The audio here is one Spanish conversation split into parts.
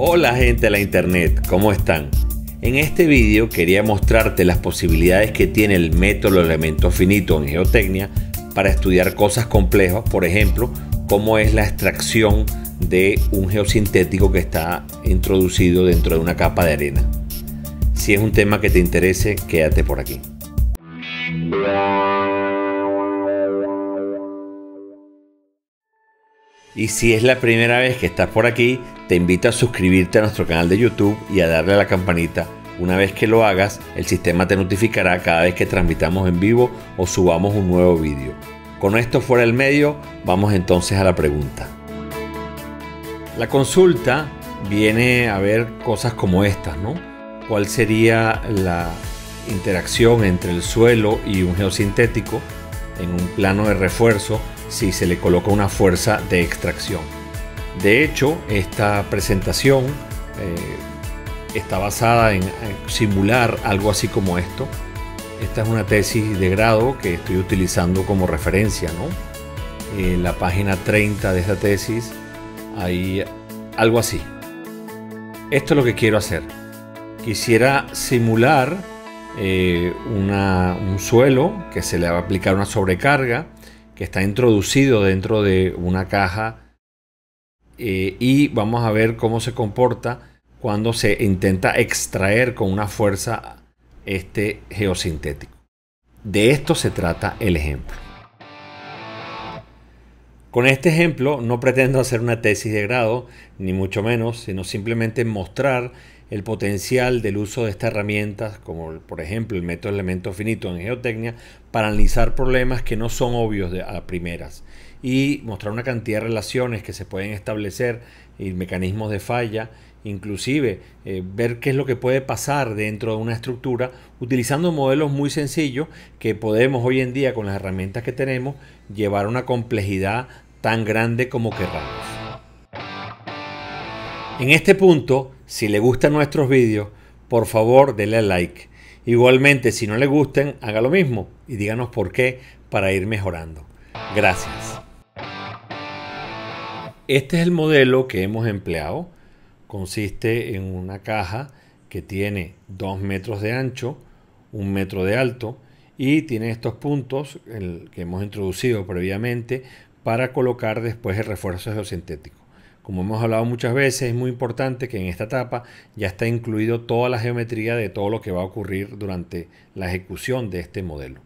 Hola gente de la internet, ¿cómo están? En este vídeo quería mostrarte las posibilidades que tiene el método elemento finito en geotecnia para estudiar cosas complejas, por ejemplo, cómo es la extracción de un geosintético que está introducido dentro de una capa de arena. Si es un tema que te interese, quédate por aquí. Y si es la primera vez que estás por aquí, te invito a suscribirte a nuestro canal de YouTube y a darle a la campanita. Una vez que lo hagas, el sistema te notificará cada vez que transmitamos en vivo o subamos un nuevo vídeo. Con esto fuera el medio, vamos entonces a la pregunta. La consulta viene a ver cosas como estas, ¿no? ¿Cuál sería la interacción entre el suelo y un geosintético en un plano de refuerzo si se le coloca una fuerza de extracción. De hecho, esta presentación eh, está basada en simular algo así como esto. Esta es una tesis de grado que estoy utilizando como referencia. En la página 30 de esta tesis hay algo así. Esto es lo que quiero hacer. Quisiera simular eh, un suelo que se le va a aplicar una sobrecarga que está introducido dentro de una caja eh, y vamos a ver cómo se comporta cuando se intenta extraer con una fuerza este geosintético. De esto se trata el ejemplo. Con este ejemplo no pretendo hacer una tesis de grado, ni mucho menos, sino simplemente mostrar el potencial del uso de estas herramientas, como por ejemplo el método elemento finito en geotecnia, para analizar problemas que no son obvios de, a primeras y mostrar una cantidad de relaciones que se pueden establecer y mecanismos de falla, inclusive eh, ver qué es lo que puede pasar dentro de una estructura utilizando modelos muy sencillos que podemos hoy en día con las herramientas que tenemos llevar una complejidad tan grande como querramos. En este punto si le gustan nuestros vídeos, por favor denle like. Igualmente, si no le gusten, haga lo mismo y díganos por qué para ir mejorando. Gracias. Este es el modelo que hemos empleado. Consiste en una caja que tiene 2 metros de ancho, 1 metro de alto y tiene estos puntos que hemos introducido previamente para colocar después el refuerzo geosintético. Como hemos hablado muchas veces, es muy importante que en esta etapa ya está incluido toda la geometría de todo lo que va a ocurrir durante la ejecución de este modelo.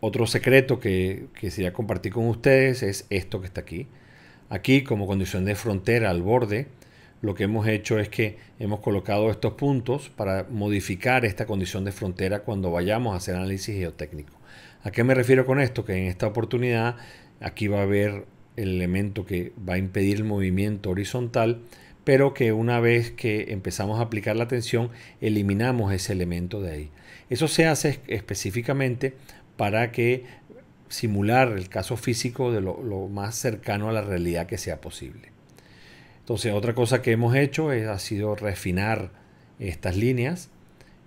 Otro secreto que quisiera compartir con ustedes es esto que está aquí. Aquí, como condición de frontera al borde, lo que hemos hecho es que hemos colocado estos puntos para modificar esta condición de frontera cuando vayamos a hacer análisis geotécnico. ¿A qué me refiero con esto? Que en esta oportunidad aquí va a haber el elemento que va a impedir el movimiento horizontal, pero que una vez que empezamos a aplicar la tensión, eliminamos ese elemento de ahí. Eso se hace específicamente para que simular el caso físico de lo, más cercano a la realidad que sea posible. Entonces, otra cosa que hemos hecho es, ha sido refinar estas líneas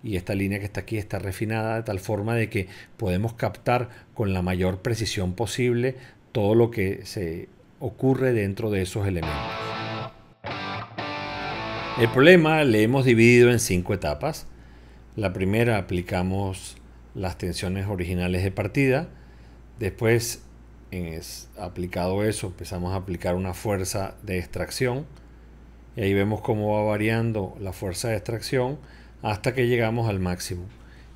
y esta línea que está aquí está refinada de tal forma de que podemos captar con la mayor precisión posible todo lo que se ocurre dentro de esos elementos. El problema le hemos dividido en cinco etapas. La primera aplicamos las tensiones originales de partida. Después, aplicado eso, empezamos a aplicar una fuerza de extracción. Y ahí vemos cómo va variando la fuerza de extracción hasta que llegamos al máximo.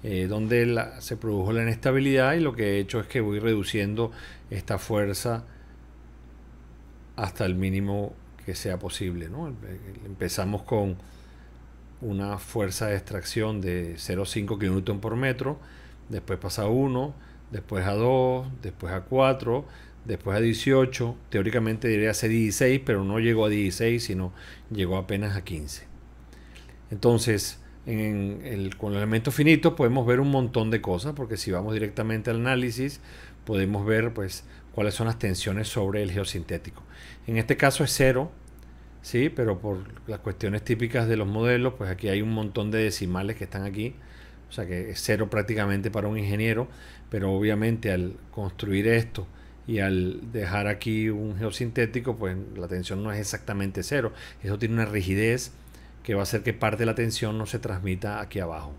Eh, donde se produjo la inestabilidad y lo que he hecho es que voy reduciendo esta fuerza hasta el mínimo que sea posible. Em, eh, empezamos con una fuerza de extracción de 0,5 kN por metro, después pasa a 1, después a 2, después a 4, después a 18, teóricamente debería ser 16, pero no llegó a 16, sino llegó apenas a 15. Entonces, en el, con elementos podemos ver un montón de cosas, porque si vamos directamente al análisis, podemos ver pues, cuáles son las tensiones sobre el geosintético. En este caso es cero, ¿sí? pero por las cuestiones típicas de los modelos, pues aquí hay un montón de decimales que están aquí, o sea que es cero prácticamente para un ingeniero, pero obviamente al construir esto y al dejar aquí un geosintético, pues la tensión no es exactamente cero, eso tiene una rigidez que va a hacer que parte de la tensión no se transmita aquí abajo.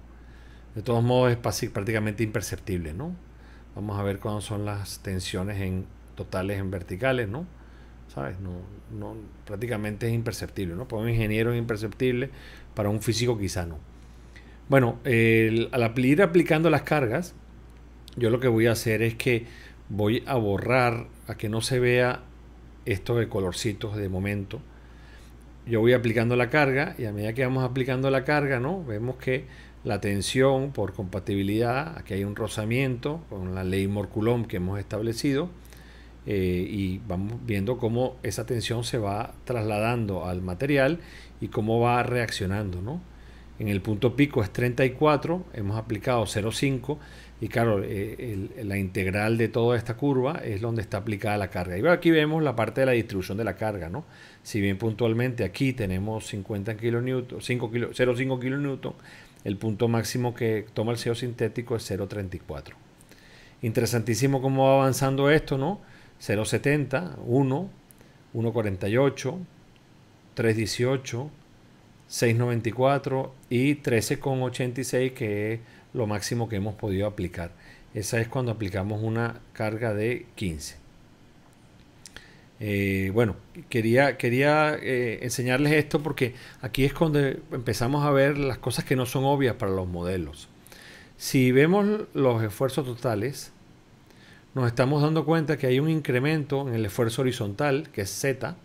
De todos modos es prácticamente imperceptible, ¿no? Vamos a ver cuándo son las tensiones en totales en verticales, ¿no? ¿Sabes? No, prácticamente es imperceptible, ¿no? Para un ingeniero es imperceptible, para un físico quizá no. Bueno, al ir aplicando las cargas, yo lo que voy a hacer es que voy a borrar a que no se vea esto de colorcitos de momento yo voy aplicando la carga y a medida que vamos aplicando la carga, ¿no? Vemos que la tensión por compatibilidad, aquí hay un rozamiento con la ley Morculom que hemos establecido eh, y vamos viendo cómo esa tensión se va trasladando al material y cómo va reaccionando, ¿no? en el punto pico es 34, hemos aplicado 0,5 y claro, eh, la integral de toda esta curva es donde está aplicada la carga. Y aquí vemos la parte de la distribución de la carga, ¿no? Si bien puntualmente aquí tenemos 50 kN, 0,5 kN, el punto máximo que toma el CO sintético es 0,34. Interesantísimo cómo va avanzando esto, ¿no? 0,70, 1, 1,48, 3,18, 6,94 y 13,86 que es lo máximo que hemos podido aplicar. Esa es cuando aplicamos una carga de 15. Eh, bueno, quería, quería eh, enseñarles esto porque aquí es cuando empezamos a ver las cosas que no son obvias para los modelos. Si vemos los esfuerzos totales, nos estamos dando cuenta que hay un incremento en el esfuerzo horizontal, que es Z,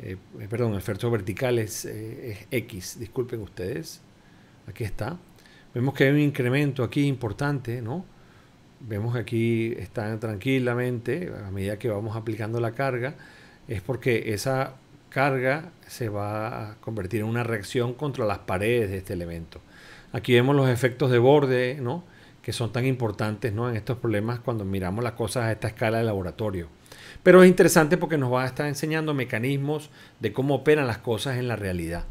eh, perdón, el efecto vertical eh, es, X, disculpen ustedes, aquí está. Vemos que hay un incremento aquí importante, ¿no? Vemos que aquí está tranquilamente, a medida que vamos aplicando la carga, es porque esa carga se va a convertir en una reacción contra las paredes de este elemento. Aquí vemos los efectos de borde, ¿no? que son tan importantes ¿no? en estos problemas cuando miramos las cosas a esta escala de laboratorio. Pero es interesante porque nos va a estar enseñando mecanismos de cómo operan las cosas en la realidad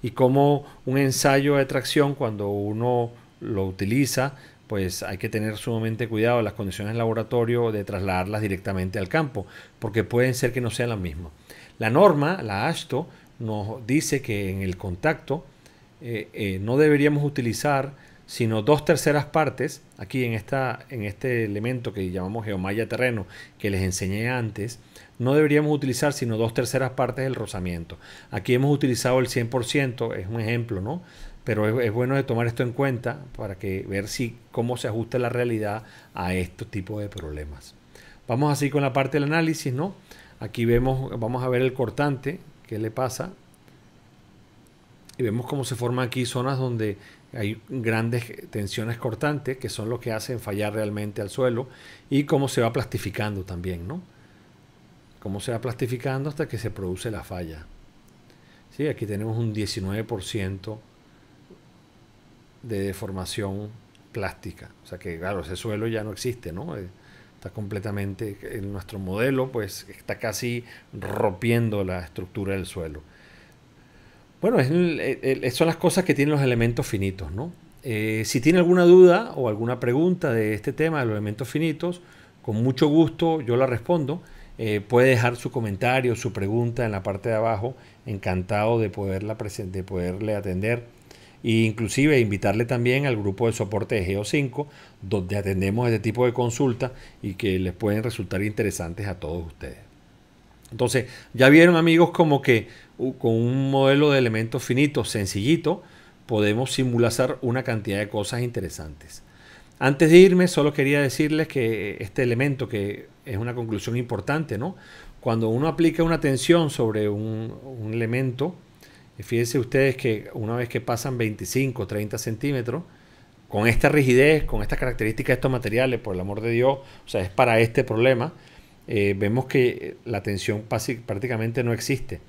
y cómo un ensayo de tracción cuando uno lo utiliza pues hay que tener sumamente cuidado las condiciones de laboratorio de trasladarlas directamente al campo, porque pueden ser que no sean las mismas. La norma, la ASTO, nos dice que en el contacto eh, eh, no deberíamos utilizar sino dos terceras partes, aquí en, esta, en este elemento que llamamos geomaya terreno, que les enseñé antes, no deberíamos utilizar sino dos terceras partes del rozamiento. Aquí hemos utilizado el 100%, es un ejemplo, ¿no? Pero es, bueno de tomar esto en cuenta para que ver si cómo se ajusta la realidad a estos tipos de problemas. Vamos así con la parte del análisis, ¿no? Aquí vemos, vamos a ver el cortante, qué le pasa, y vemos cómo se forman aquí zonas donde hay grandes tensiones cortantes que son lo que hacen fallar realmente al suelo y cómo se va plastificando también, ¿no? Cómo se va plastificando hasta que se produce la falla. Sí, aquí tenemos un 19% de deformación plástica. O sea que, claro, ese suelo ya no existe, ¿no? Eh, está completamente, en nuestro modelo, pues está casi rompiendo la estructura del suelo. Bueno, eh, eh, son las cosas que tienen los elementos finitos, ¿no? Eh, si tiene alguna duda o alguna pregunta de este tema de los elementos finitos, con mucho gusto yo la respondo. puede dejar su comentario, su pregunta en la parte de abajo. Encantado de, poderla de poderle atender. E inclusive invitarle también al grupo de soporte de Geo5, donde atendemos este tipo de consultas y que les pueden resultar interesantes a todos ustedes. Entonces, ya vieron amigos como que uh, con un modelo de elementos finitos, sencillito, podemos simular una cantidad de cosas interesantes. Antes de irme, solo quería decirles que este elemento, que es una conclusión importante, ¿no? Cuando uno aplica una tensión sobre un, elemento, eh, fíjense ustedes que una vez que pasan 25, 30 centímetros, con esta rigidez, con estas características de estos materiales, por el amor de Dios, o sea, es para este problema, eh, vemos que la tensión prácticamente no existe.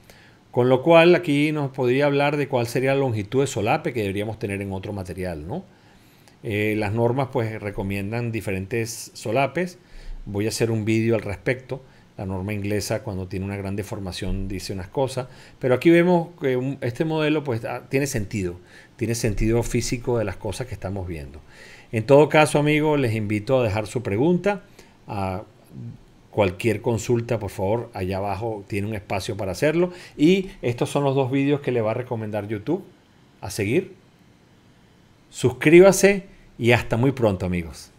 Con lo cual aquí nos podría hablar de cuál sería la longitud de solape que deberíamos tener en otro material. ¿no? Eh, las normas pues recomiendan diferentes solapes. Voy a hacer un vídeo al respecto. La norma inglesa cuando tiene una gran deformación dice unas cosas. Pero aquí vemos que este modelo pues ah, tiene sentido. Tiene sentido físico de las cosas que estamos viendo. En todo caso amigos les invito a dejar su pregunta. A Cualquier consulta, por favor, allá abajo tiene un espacio para hacerlo. Y estos son los dos vídeos que le va a recomendar YouTube a seguir. Suscríbase y hasta muy pronto amigos.